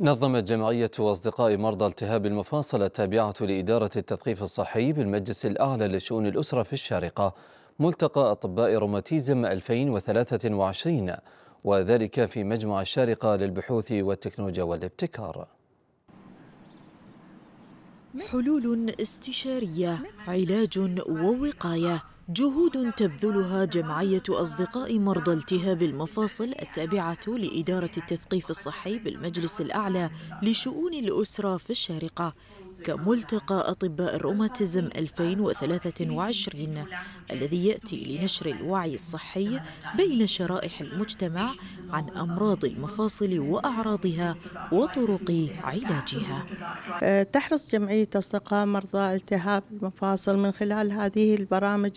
نظمت جمعية أصدقاء مرضى التهاب المفاصل التابعة لإدارة التثقيف الصحي بالمجلس الأعلى لشؤون الأسرة في الشارقة ملتقى أطباء روماتيزم 2023 وذلك في مجمع الشارقة للبحوث والتكنولوجيا والابتكار حلول استشارية علاج ووقاية جهود تبذلها جمعية أصدقاء مرضى التهاب المفاصل التابعة لإدارة التثقيف الصحي بالمجلس الأعلى لشؤون الأسرة في الشارقة كذلك ملتقى أطباء الروماتيزم 2023 الذي يأتي لنشر الوعي الصحي بين شرائح المجتمع عن أمراض المفاصل وأعراضها وطرق علاجها أه، تحرص جمعية أصدقاء مرضى التهاب المفاصل من خلال هذه البرامج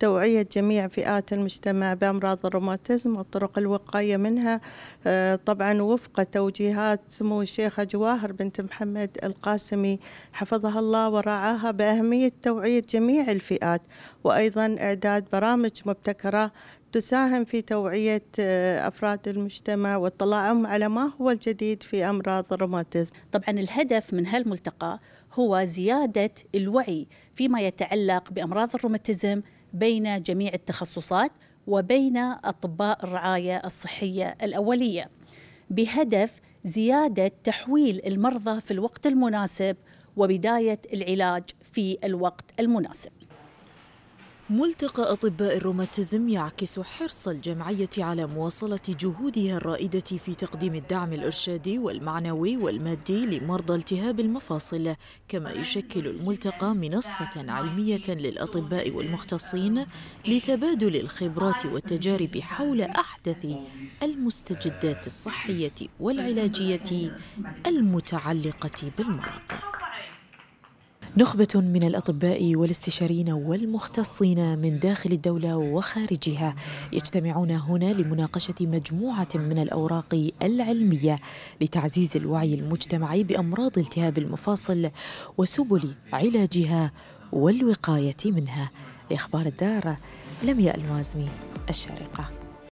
توعية جميع فئات المجتمع بأمراض الروماتيزم وطرق الوقاية منها أه، طبعا وفق توجيهات سمو الشيخة جواهر بنت محمد القاسمي حفظها الله ورعاها بأهمية توعية جميع الفئات وأيضا إعداد برامج مبتكرة تساهم في توعية آه، أفراد المجتمع واطلاعهم على ما هو الجديد في أمراض الروماتيزم طبعا الهدف من هالملتقى هو زيادة الوعي فيما يتعلق بأمراض الروماتيزم بين جميع التخصصات وبين أطباء الرعاية الصحية الأولية بهدف زيادة تحويل المرضى في الوقت المناسب وبداية العلاج في الوقت المناسب ملتقى أطباء الروماتيزم يعكس حرص الجمعية على مواصلة جهودها الرائدة في تقديم الدعم الإرشادي والمعنوي والمادي لمرضى التهاب المفاصل كما يشكل الملتقى منصة علمية للأطباء والمختصين لتبادل الخبرات والتجارب حول أحدث المستجدات الصحية والعلاجية المتعلقة بالمرض نخبة من الأطباء والاستشارين والمختصين من داخل الدولة وخارجها يجتمعون هنا لمناقشة مجموعة من الأوراق العلمية لتعزيز الوعي المجتمعي بأمراض التهاب المفاصل وسبل علاجها والوقاية منها لإخبار الدار لمياء المازمي الشارقة